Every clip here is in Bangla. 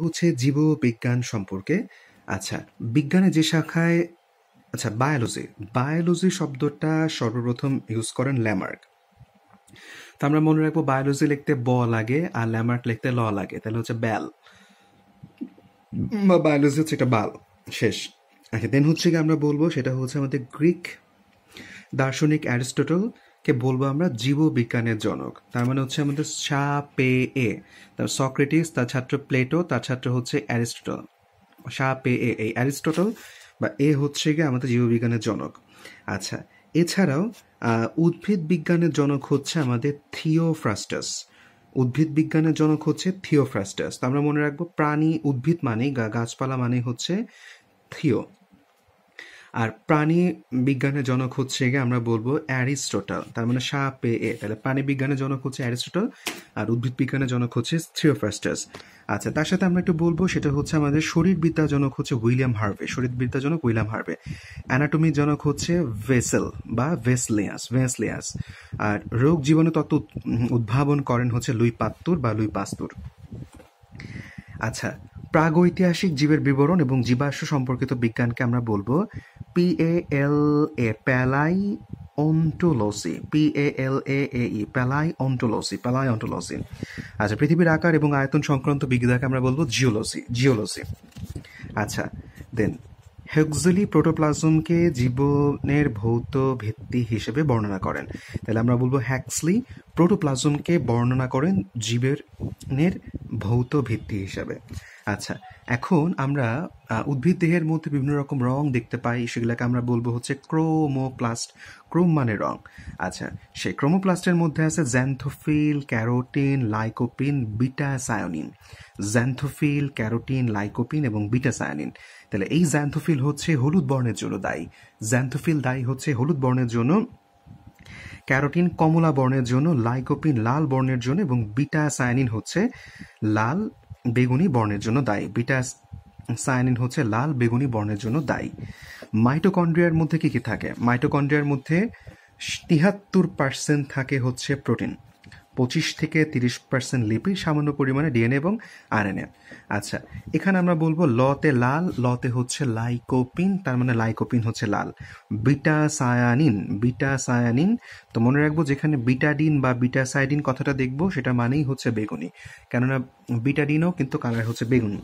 হচ্ছে জীববিজ্ঞান সম্পর্কে আচ্ছা বিজ্ঞানে যে শাখায় আচ্ছা বায়োলজি বায়োলজি শব্দটা সর্বপ্রথম ইউজ করেন ল্যামার্ক তা আমরা মনে রাখবো বায়োলজি লিখতে ব লাগে আর ল্যামার্ক লিখতে ল লাগে তাহলে হচ্ছে ব্যাল বা বায়োলজি হচ্ছে একটা বাল শেষ আচ্ছা দেন হচ্ছে কি আমরা বলবো সেটা হচ্ছে আমাদের গ্রিক দার্শনিক অ্যারিস্টটল কে বলবো আমরা জীববিজ্ঞানের জনক তার মানে হচ্ছে আমাদের সা পে এ তার সক্রেটিস তার ছাত্র প্লেটো তার ছাত্র হচ্ছে অ্যারিস্টটল সা পে এ এই অ্যারিস্টটল বা এ হচ্ছে গিয়ে আমাদের জীববিজ্ঞানের জনক আচ্ছা এছাড়াও উদ্ভিদ বিজ্ঞানের জনক হচ্ছে আমাদের থিওফ্রাস্টাস উদ্ভিদ বিজ্ঞানের জনক হচ্ছে থিওফ্রাস্টাস আমরা মনে রাখবো প্রাণী উদ্ভিদ মানে গাছপালা মানে হচ্ছে থিও আর প্রাণী বিজ্ঞানের জনক হচ্ছে গিয়ে আমরা বলবো অ্যারিস্টোটল তার মানে সা পে এ তাহলে প্রাণী বিজ্ঞানের জনক হচ্ছে অ্যারিস্টোটল আর উদ্ভিদ বিজ্ঞানের জনক হচ্ছে থ্রিওফার্স্টাস আচ্ছা তার সাথে আমরা একটু বলবো সেটা হচ্ছে আমাদের শরীরবিদ্যা জনক হচ্ছে উইলিয়াম হার্ভে শরীরবিদ্যা জনক উইলিয়াম হার্ভে অ্যানাটমি জনক হচ্ছে ভেসেল বা ভেসলিয়াস ভেসলিয়াস আর রোগ জীবনে তত্ত্ব উদ্ভাবন করেন হচ্ছে লুই পাত্তুর বা লুই পাস্তুর আচ্ছা প্রাগৈতিহাসিক জীবের বিবরণ এবং জীবাশ্ম সম্পর্কিত বিজ্ঞানকে আমরা বলবো পিএএলএ প্যালাই অন্টোলসি পিএএলএ ই প্যালাই অন্টোলসি প্যালাই অন্টোলসি আচ্ছা পৃথিবীর আকার এবং আয়তন সংক্রান্ত বিজ্ঞাকে আমরা বলবো জিওলসি জিওলসি আচ্ছা দেন হেক্সলি প্রোটোপ্লাজমকে জীবনের ভৌত ভিত্তি হিসেবে বর্ণনা করেন তাহলে আমরা বলবো হ্যাক্সলি প্রোটোপ্লাজমকে বর্ণনা করেন জীবের ভৌত ভিত্তি হিসেবে আচ্ছা এখন আমরা উদ্ভিদ দেহের মধ্যে বিভিন্ন রকম রং দেখতে পাই সেগুলোকে আমরা বলবো হচ্ছে ক্রোমোপ্লাস্ট ক্রোম মানে রং আচ্ছা সেই ক্রোমোপ্লাস্টের মধ্যে আছে xanthophyll carotene lycopene betacyanin xanthophyll carotene lycopene এবং বিটাসায়োনিন তাহলে এই জ্যান্থোফিল হচ্ছে হলুদ বর্ণের জন্য দায়ী জ্যান্থোফিল দায়ী হচ্ছে হলুদ বর্ণের জন্য ক্যারোটিন কমলা বর্ণের জন্য লাইকোপিন লাল বর্ণের জন্য এবং বিটাসায়নিন হচ্ছে লাল বেগুনি বর্ণের জন্য দায়ী বিটা সায়ানিন হচ্ছে লাল বেগুনি বর্ণের জন্য দায়ী মাইটোকন্ড্রিয়ার মধ্যে কি কি থাকে মাইটোকন্ড্রিয়ার মধ্যে তিহাত্তর পার্সেন্ট থাকে হচ্ছে প্রোটিন পঁচিশ থেকে তিরিশ পার্সেন্ট লিপিড সামান্য পরিমাণে ডিএনএ এবং আরএনএ আচ্ছা এখানে আমরা বলবো লতে লাল লতে হচ্ছে লাইকোপিন তার মানে লাইকোপিন হচ্ছে লাল বিটা সায়ানিন বিটা সায়ানিন তো মনে রাখবো যেখানে বিটাডিন বা বিটা সায়াডিন কথাটা দেখবো সেটা মানেই হচ্ছে বেগুনি কেননা বিটাডিনও কিন্তু কালার হচ্ছে বেগুনি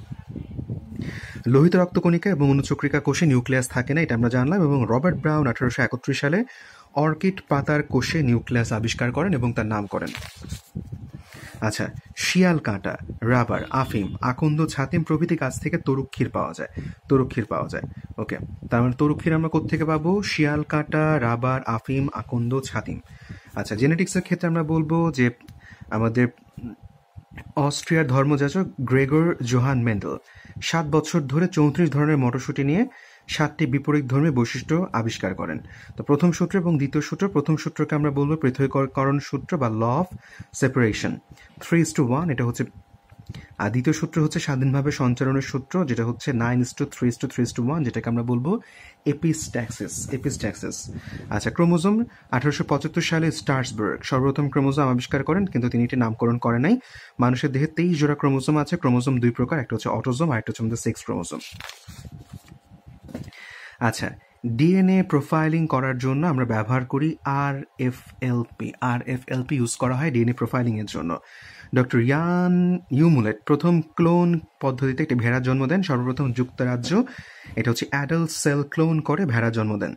লোহিত রক্তকণিকা এবং অনুচক্রিকা কোষে নিউক্লিয়াস থাকে না এটা আমরা জানলাম এবং রবার্ট ব্রাউন আঠারোশো একত্রিশ সালে অর্কিড পাতার কোষে নিউক্লিয়াস আবিষ্কার করেন এবং তার নাম করেন আচ্ছা শিয়াল কাঁটা রাবার আফিম আকন্দ ছাতিম প্রভৃতি গাছ থেকে তরুক্ষীর পাওয়া যায় তরুক্ষীর পাওয়া যায় ওকে তার মানে তরুক্ষীর আমরা কোথেকে পাবো শিয়াল কাঁটা রাবার আফিম আকন্দ ছাতিম আচ্ছা জেনেটিক্সের ক্ষেত্রে আমরা বলবো যে আমাদের অস্ট্রিয়ার ধর্মযাচক গ্রেগর জোহান মেন্ডেল সাত বছর ধরে চৌত্রিশ ধরনের মটরশুঁটি নিয়ে সাতটি বিপরীত ধর্মী বৈশিষ্ট্য আবিষ্কার করেন তো প্রথম সূত্র এবং দ্বিতীয় সূত্র প্রথম সূত্রকে আমরা বলবো পৃথকীকরণ সূত্র বা law of separation three is to one এটা হচ্ছে আর দ্বিতীয় সূত্র হচ্ছে স্বাধীনভাবে সঞ্চালনের সূত্র যেটা হচ্ছে nine is to three is to three is to one যেটাকে আমরা বলবো এপিস্ট্যাক্সিস এপিস্ট্যাক্সিস আচ্ছা ক্রোমোজোম আঠারোশো পঁচাত্তর সালে স্টার্সবার্গ সর্বপ্রথম ক্রোমোজোম আবিষ্কার করেন কিন্তু তিনি এটি নামকরণ করে নাই মানুষের দেহে তেইশ জোড়া ক্রোমোজোম আছে ক্রোমোজোম দুই প্রকার একটা হচ্ছে অটোজোম আর একটা হচ্ছে আমাদের সেক্স ক্রোমোজোম আচ্ছা ডিএনএ প্রোফাইলিং করার জন্য আমরা ব্যবহার করি R F LP R F LP use করা হয় ডিএনএ প্রোফাইলিংয়ের জন্য ডক্টর ইয়ান ইউমুলেট প্রথম ক্লোন পদ্ধতিতে একটি ভেড়া জন্ম দেন সর্বপ্রথম যুক্তরাজ্য এটা হচ্ছে অ্যাডাল্ট সেল ক্লোন করে ভেড়া জন্ম দেন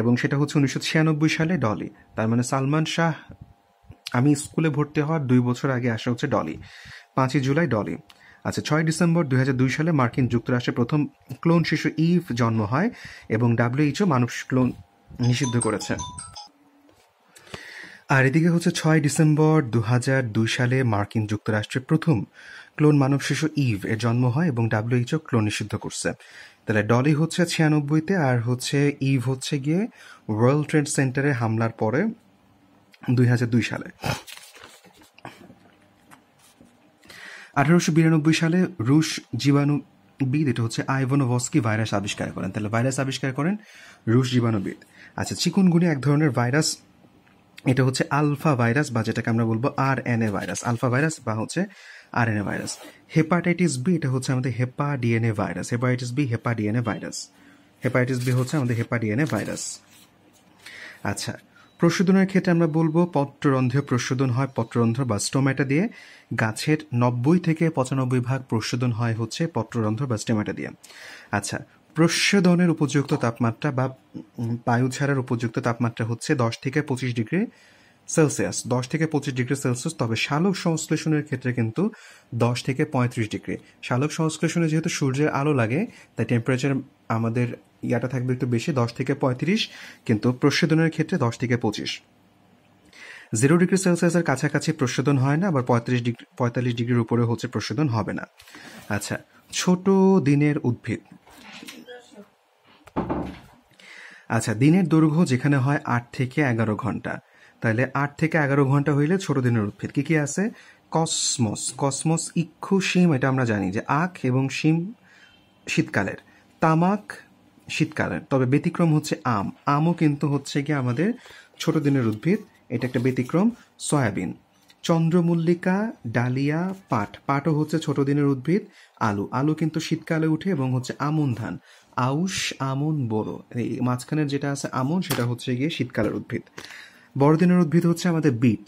এবং সেটা হচ্ছে উনিশশো ছিয়ানব্বই সালে ডলি তার মানে সালমান শাহ আমি স্কুলে ভর্তি হওয়ার দুই বছর আগে আসা হচ্ছে ডলি পাঁচই জুলাই ডলি আচ্ছা ছয় ডিসেম্বর দুই সালে মার্কিন যুক্তরাষ্ট্রে প্রথম ক্লোন শিশু ইভ জন্ম হয় এবং ডাব্লিউএইচও মানুষ ক্লোন নিষিদ্ধ করেছে আর এদিকে হচ্ছে ছয় ডিসেম্বর দু দুই সালে মার্কিন যুক্তরাষ্ট্রে প্রথম ক্লোন মানব শিশু ইভ এর জন্ম হয় এবং ডাব্লিউএইচও ক্লোন নিষিদ্ধ করছে তাহলে ডলি হচ্ছে ছিয়ানব্বইতে আর হচ্ছে ইভ হচ্ছে গিয়ে ওয়ার্ল্ড ট্রেড সেন্টারে হামলার পরে দুই সালে আঠারোশো বিরানব্বই সালে রুশ জীবাণু বিদ এটা হচ্ছে আইভনোভস্কি ভাইরাস আবিষ্কার করেন তাহলে ভাইরাস আবিষ্কার করেন রুশ জীবাণুবিদ আচ্ছা চিকুনগুনি এক ধরনের ভাইরাস এটা হচ্ছে আলফা ভাইরাস বা যেটাকে আমরা বলবো R N A virus alpha virus বা হচ্ছে R N A virus hepatitis B এটা হচ্ছে আমাদের hepa DNA virus hepatitis B hepa DNA virus hepatitis B হচ্ছে আমাদের হেপা ডিএনএ ভাইরাস আচ্ছা প্রশোধনের ক্ষেত্রে আমরা বলবো পত্ররন্ধ্রীয় প্রশোধন হয় পত্ররন্ধ্র বা স্টোমেটা দিয়ে গাছের নব্বই থেকে পঁচানব্বই ভাগ প্রশোধন হয় হচ্ছে পত্ররন্ধ্র বা স্টোমেটা দিয়ে আচ্ছা প্রশোধনের উপযুক্ত তাপমাত্রা বা বায়ু ছাড়ার উপযুক্ত তাপমাত্রা হচ্ছে দশ থেকে পঁচিশ ডিগ্রি সেলসিয়াস দশ থেকে পঁচিশ ডিগ্রি সেলসিয়াস তবে শালক সংশ্লেষণের ক্ষেত্রে কিন্তু দশ থেকে পঁয়ত্রিশ ডিগ্রি শালক সংশ্লেষণে যেহেতু সূর্যের আলো লাগে তাই টেম্পারেচার আমাদের ইয়াটা থাকবে একটু বেশি দশ থেকে পঁয়ত্রিশ কিন্তু প্রশোধনের ক্ষেত্রে দশ থেকে পঁচিশ জিরো ডিগ্রি সেলসিয়াসের কাছাকাছি প্রশোধন হয় না আবার পঁয়ত্রিশ ডিগ্রি পঁয়তাল্লিশ ডিগ্রির উপরে হচ্ছে প্রশোধন হবে না আচ্ছা ছোট দিনের উদ্ভিদ আচ্ছা দিনের দৈর্ঘ্য যেখানে হয় আট থেকে এগারো ঘন্টা তাহলে আট থেকে এগারো ঘন্টা হইলে ছোট দিনের উদ্ভিদ কি কি আছে কসমস কসমস ইক্ষু শিম এটা আমরা জানি যে আখ এবং শিম শীতকালের তামাক শীতকালের তবে ব্যতিক্রম হচ্ছে আম আমও কিন্তু হচ্ছে কি আমাদের ছোট দিনের উদ্ভিদ এটা একটা ব্যতিক্রম সয়াবিন চন্দ্রমল্লিকা ডালিয়া পাট পাটও হচ্ছে ছোট দিনের উদ্ভিদ আলু আলু কিন্তু শীতকালে উঠে এবং হচ্ছে আমন ধান আউশ আমন বড়ো এই মাঝখানের যেটা আছে আমন সেটা হচ্ছে গিয়ে শীতকালের উদ্ভিদ বড়দিনের উদ্ভিদ হচ্ছে আমাদের বিট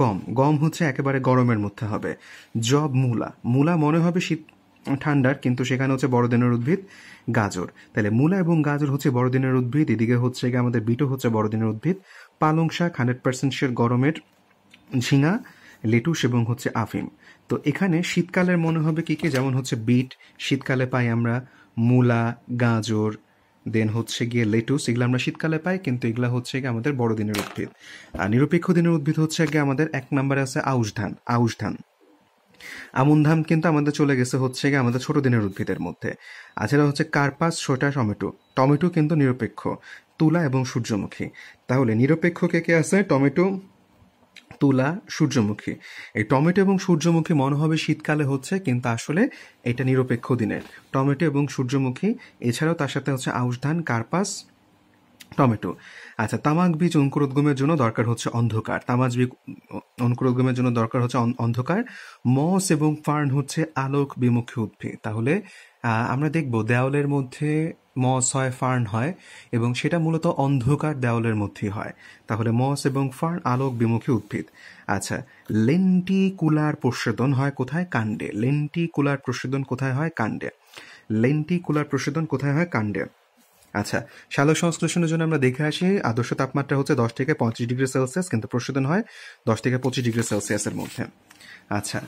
গম গম হচ্ছে একেবারে গরমের মধ্যে হবে জব মূলা মূলা মনে হবে শীত ঠান্ডার কিন্তু সেখানে হচ্ছে বড়দিনের উদ্ভিদ গাজর তাহলে মূলা এবং গাজর হচ্ছে বড়দিনের উদ্ভিদ এদিকে হচ্ছে গিয়ে আমাদের বিটও হচ্ছে বড়দিনের উদ্ভিদ পালং শাক হান্ড্রেড পার্সেন্ট গরমের ঝিঙা লেটুস এবং হচ্ছে আফিম তো এখানে শীতকালের মনে হবে কি কি যেমন হচ্ছে বিট শীতকালে পাই আমরা মূলা গাজর দেন হচ্ছে গিয়ে লেটুস এগুলো আমরা শীতকালে পাই কিন্তু এগুলো হচ্ছে গিয়ে আমাদের বড়দিনের উদ্ভিদ আর নিরপেক্ষ দিনের উদ্ভিদ হচ্ছে গিয়ে আমাদের এক নম্বরে আছে আউশ ধান আউশ ধান আমন ধান কিন্তু আমাদের চলে গেছে হচ্ছে গিয়ে আমাদের ছোট দিনের উদ্ভিদের মধ্যে আছাড়া হচ্ছে কার্পাস সোটা টমেটো টমেটো কিন্তু নিরপেক্ষ তুলা এবং সূর্যমুখী তাহলে নিরপেক্ষ কে কে আছে টমেটো তুলা সূর্যমুখী এই টমেটো এবং সূর্যমুখী মনে হবে শীতকালে হচ্ছে কিন্তু আসলে এটা নিরপেক্ষ দিনের টমেটো এবং সূর্যমুখী এছাড়াও তার সাথে হচ্ছে আউশ ধান কার্পাস টমেটো আচ্ছা তামাক বীজ অঙ্কুরোদ্গমের জন্য দরকার হচ্ছে অন্ধকার তামাক বীজ অঙ্কুরোদ্গমের জন্য দরকার হচ্ছে অন্ধকার মস এবং ফার্ন হচ্ছে আলোক বিমুখী উদ্ভিদ তাহলে আমরা দেখব দেওয়ালের মধ্যে মস হয় ফার্ন হয় এবং সেটা মূলত অন্ধকার দেওয়ালের মধ্যেই হয় তাহলে মস এবং ফার্ন আলোক বিমুখী উদ্ভিদ আচ্ছা লেন্টিকুলার প্রসেদন হয় কোথায় কাণ্ডে লেন্টিকুলার প্রসেদন কোথায় হয় কাণ্ডে লেন্টিকুলার প্রসেদন কোথায় হয় কাণ্ডে আচ্ছা শ্যালো সংশ্লেষণের জন্য আমরা দেখে আসি আদর্শ তাপমাত্রা হচ্ছে দশ থেকে পঁয়ত্রিশ ডিগ্রি সেলসিয়াস কিন্তু প্রশোধন হয় দশ থেকে পঁচিশ ডিগ্রি সেলসিয়াসের মধ্যে আচ্ছা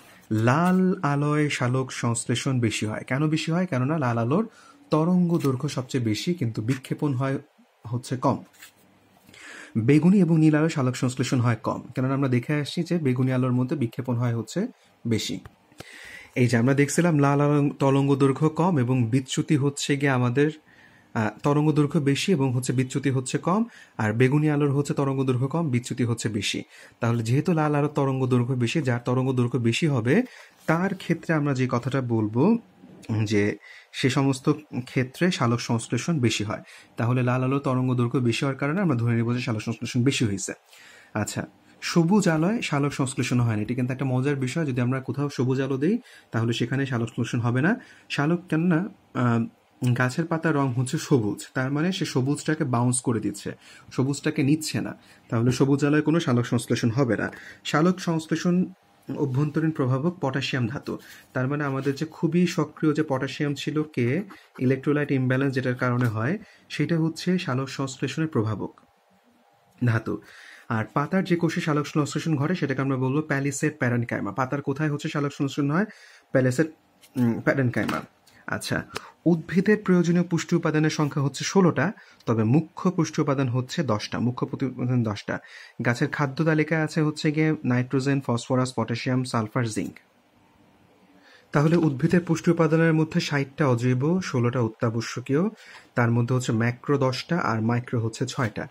লাল আলোয় শালক সংশ্লেষণ বেশি হয় কেন বেশি হয় কেননা লাল আলোর তরঙ্গ দৈর্ঘ্য সবচেয়ে বেশি কিন্তু বিক্ষেপণ হয় হচ্ছে কম বেগুনি এবং নীল আলোয় শালক সংশ্লেষণ হয় কম কেননা আমরা দেখে আসছি যে বেগুনি আলোর মধ্যে বিক্ষেপণ হয় হচ্ছে বেশি এই যে আমরা দেখছিলাম লাল আলো তরঙ্গ দৈর্ঘ্য কম এবং বিচ্যুতি হচ্ছে গিয়ে আমাদের তরঙ্গ দৈর্ঘ্য বেশি এবং হচ্ছে বিচ্যুতি হচ্ছে কম আর বেগুনি আলোর হচ্ছে তরঙ্গ দৈর্ঘ্য কম বিচ্যুতি হচ্ছে বেশি তাহলে যেহেতু লাল আলোর তরঙ্গ দৈর্ঘ্য বেশি যার তরঙ্গ দৈর্ঘ্য বেশি হবে তার ক্ষেত্রে আমরা যে কথাটা বলবো যে সে সমস্ত ক্ষেত্রে শালক সংশ্লেষণ বেশি হয় তাহলে লাল আলো তরঙ্গ দৈর্ঘ্য বেশি হওয়ার কারণে আমরা ধরে নিব যে শালক সংশ্লেষণ বেশি হয়েছে আচ্ছা সবুজ আলোয় শালক সংশ্লেষণ হয় না এটি কিন্তু একটা মজার বিষয় যদি আমরা কোথাও সবুজ আলো দিই তাহলে সেখানে শালক সংশ্লেষণ হবে না শালক কেননা গাছের পাতার রং হচ্ছে সবুজ তার মানে সে সবুজটাকে বাউন্স করে দিচ্ছে সবুজটাকে নিচ্ছে না তাহলে সবুজ আলোয় কোনো শালক সংশ্লেষণ হবে না শালক সংশ্লেষণ অভ্যন্তরীণ প্রভাবক পটাশিয়াম ধাতু তার মানে আমাদের যে খুবই সক্রিয় যে পটাশিয়াম ছিল কে ইলেকট্রোলাইট ইমব্যালেন্স যেটার কারণে হয় সেটা হচ্ছে শালক সংশ্লেষণের প্রভাবক ধাতু আর পাতার যে কোষে শালক সংশ্লেষণ ঘটে সেটাকে আমরা বলবো প্যালিসের প্যারেনকাইমা পাতার কোথায় হচ্ছে শালক সংশ্লেষণ হয় প্যালেসের প্যারেনকাইমা আচ্ছা উদ্ভিদের প্রয়োজনীয় পুষ্টি উপাদানের সংখ্যা হচ্ছে ষোলোটা তবে মুখ্য পুষ্টি উপাদান হচ্ছে দশটা মুখ্য উপাদান দশটা গাছের খাদ্য তালিকায় আছে হচ্ছে গিয়ে nitrogen phosphorus potassium sulphur zinc তাহলে উদ্ভিদের পুষ্টি উপাদানের মধ্যে ষাটটা অজৈব ষোলোটা অত্যাবশ্যকীয় তার মধ্যে হচ্ছে ম্যাক্রো দশটা আর মাইক্রো হচ্ছে ছয়টা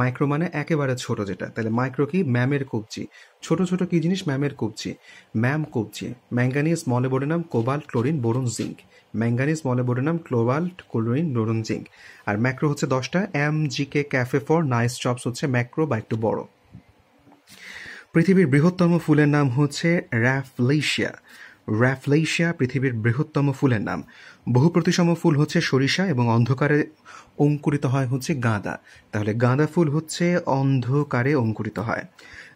মাইক্রো মানে একেবারে ছোট যেটা তাহলে মাইক্রো কি ম্যামের কবজি ছোট ছোট কি জিনিস ম্যামের কবজি ম্যাম কবজি manganese molybdenum cobalt chlorine boron zinc manganese molybdenum cobalt chlorine boron zinc আর ম্যাক্রো হচ্ছে দশটা M G K cafe for nice chops হচ্ছে ম্যাক্রো বা একটু বড় পৃথিবীর বৃহত্তম ফুলের নাম হচ্ছে র্যাফলেশিয়া র্যাফলেশিয়া পৃথিবীর বৃহত্তম ফুলের নাম বহু প্রতিসম ফুল হচ্ছে সরিষা এবং অন্ধকারে অঙ্কুরিত হয় হচ্ছে গাঁদা তাহলে গাঁদা ফুল হচ্ছে অন্ধকারে অঙ্কুরিত হয়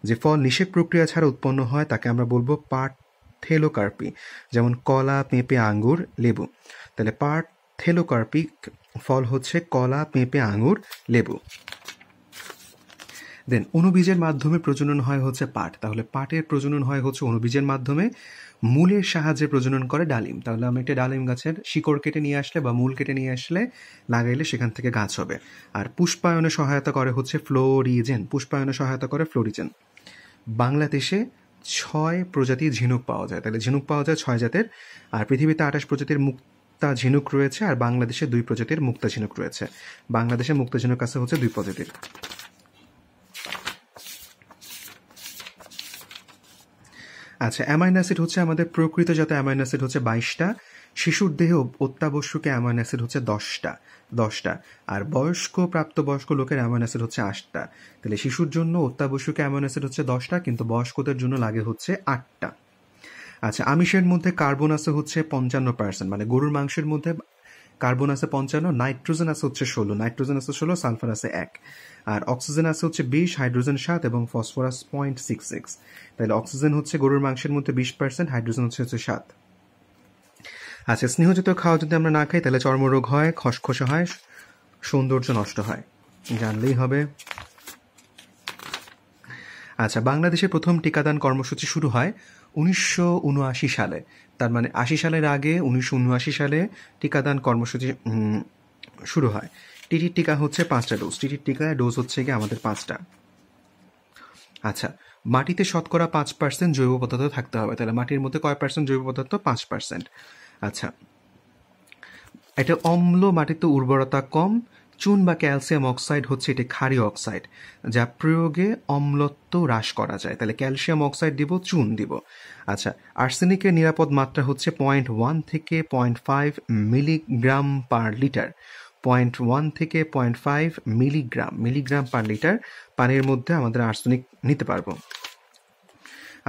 যে ফল নিষেক প্রক্রিয়া ছাড়া উৎপন্ন হয় তাকে আমরা বলবো পার্থেলোকার্পি যেমন কলা পেঁপে আঙ্গুর লেবু তাহলে পার্থেলোকার্পি ফল হচ্ছে কলা পেঁপে আঙুর লেবু দেন অনুবীজের মাধ্যমে প্রজনন হয় হচ্ছে পাট তাহলে পাটের প্রজনন হয় হচ্ছে অনুবীজের মাধ্যমে মূলের সাহায্যে প্রজনন করে ডালিম তাহলে আমি একটা ডালিম গাছের শিকড় কেটে নিয়ে আসলে বা মূল কেটে নিয়ে আসলে লাগাইলে সেখান থেকে গাছ হবে আর পুষ্পায়নে সহায়তা করে হচ্ছে ফ্লোরিজেন পুষ্পায়নে সহায়তা করে ফ্লোরিজেন বাংলাদেশে ছয় প্রজাতির ঝিনুক পাওয়া যায় তাহলে ঝিনুক পাওয়া যায় ছয় জাতের আর পৃথিবীতে আঠাশ প্রজাতির মুক্তা ঝিনুক রয়েছে আর বাংলাদেশে দুই প্রজাতির মুক্তা ঝিনুক রয়েছে বাংলাদেশে মুক্তা ঝিনুক আছে হচ্ছে দুই প্রজাতির আচ্ছা অ্যামাইন অ্যাসিড হচ্ছে আমাদের প্রকৃত প্রকৃতজাত অ্যামাইন অ্যাসিড হচ্ছে বাইশটা শিশুর দেহে অত্যাবশ্যকীয় অ্যামাইন অ্যাসিড হচ্ছে দশটা দশটা আর বয়স্ক প্রাপ্তবয়স্ক লোকের অ্যামাইন অ্যাসিড হচ্ছে আটটা তাহলে শিশুর জন্য অত্যাবশ্যকীয় অ্যামাইন অ্যাসিড হচ্ছে দশটা কিন্তু বয়স্কদের জন্য লাগে হচ্ছে আটটা আচ্ছা আমিষের মধ্যে কার্বন আছে হচ্ছে পঞ্চান্ন পার্সেন্ট মানে গরুর মাংসের মধ্যে কার্বন আছে পঞ্চান্ন নাইট্রোজেন আছে হচ্ছে ষোলো নাইট্রোজেন আছে ষোলো সালফার আছে এক আর অক্সিজেন আছে হচ্ছে বিশ হাইড্রোজেন সাত এবং ফসফরাস পয়েন্ট সিক্স সিক্স তাহলে অক্সিজেন হচ্ছে গরুর মাংসের মধ্যে বিশ পার্সেন্ট হাইড্রোজেন হচ্ছে হচ্ছে সাত আচ্ছা স্নেহজাত খাওয়া যদি আমরা না খাই তাহলে চর্মরোগ হয় খসখসে হয় সৌন্দর্য নষ্ট হয় জানলেই হবে আচ্ছা বাংলাদেশে প্রথম টিকাদান কর্মসূচি শুরু হয় উনিশশো সালে তার মানে আশি সালের আগে উনিশশো সালে টিকাদান কর্মসূচি শুরু হয় টিটির টিকা হচ্ছে পাঁচটা ডোজ টিটির টিকা ডোজ হচ্ছে গিয়ে আমাদের পাঁচটা আচ্ছা মাটিতে শতকরা পাঁচ পার্সেন্ট জৈব পদার্থ থাকতে হবে তাহলে মাটির মধ্যে কয় পার্সেন্ট জৈব পদার্থ পাঁচ পার্সেন্ট আচ্ছা এটা অম্ল মাটিতে উর্বরতা কম চুন বা ক্যালসিয়াম অক্সাইড হচ্ছে এটি ক্ষারীয় অক্সাইড যা প্রয়োগে অম্লত্ব হ্রাস করা যায় তাহলে ক্যালসিয়াম অক্সাইড দিব চুন দিব আচ্ছা আর্সেনিকের নিরাপদ মাত্রা হচ্ছে পয়েন্ট ওয়ান থেকে point five milligram per litre point one থেকে point five milligram milligram per litre পানির মধ্যে আমাদের আর্সেনিক নিতে পারবো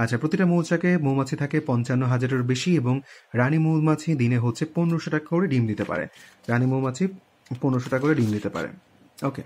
আচ্ছা প্রতিটা মৌচাকে মৌমাছি থাকে পঞ্চান্ন হাজারের বেশি এবং রানী মৌমাছি দিনে হচ্ছে পনেরোশো টাকা করে ডিম দিতে পারে রানী মৌমাছি পনেরোশো টাকা করে ডিম দিতে পারে ওকে